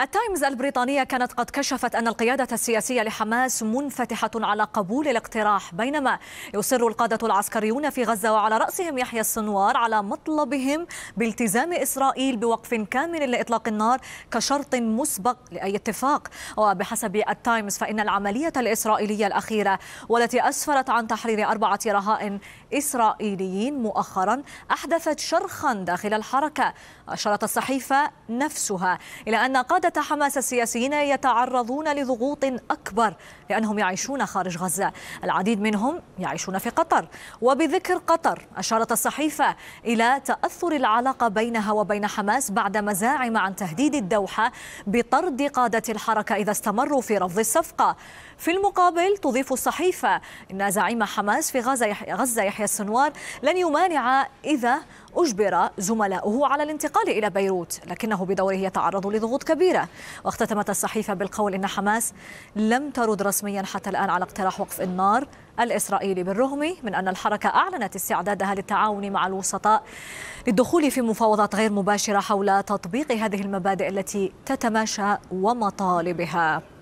التايمز البريطانية كانت قد كشفت أن القيادة السياسية لحماس منفتحة على قبول الاقتراح بينما يصر القادة العسكريون في غزة وعلى رأسهم يحيى السنوار على مطلبهم بالتزام إسرائيل بوقف كامل لإطلاق النار كشرط مسبق لأي اتفاق وبحسب التايمز فإن العملية الإسرائيلية الأخيرة والتي أسفرت عن تحرير أربعة رهائن إسرائيليين مؤخرا أحدثت شرخا داخل الحركة أشارت الصحيفة نفسها إلى أن قادة زادت حماس السياسيين يتعرضون لضغوط أكبر لأنهم يعيشون خارج غزة العديد منهم يعيشون في قطر وبذكر قطر أشارت الصحيفة إلى تأثر العلاقة بينها وبين حماس بعد مزاعم عن تهديد الدوحة بطرد قادة الحركة إذا استمروا في رفض الصفقة في المقابل تضيف الصحيفة إن زعيم حماس في غزة يحيى السنوار لن يمانع إذا أجبر زملاؤه على الانتقال إلى بيروت لكنه بدوره يتعرض لضغوط كبيرة واختتمت الصحيفة بالقول أن حماس لم ترد رسميا حتى الآن على اقتراح وقف النار الإسرائيلي بالرغم من أن الحركة أعلنت استعدادها للتعاون مع الوسطاء للدخول في مفاوضات غير مباشرة حول تطبيق هذه المبادئ التي تتماشى ومطالبها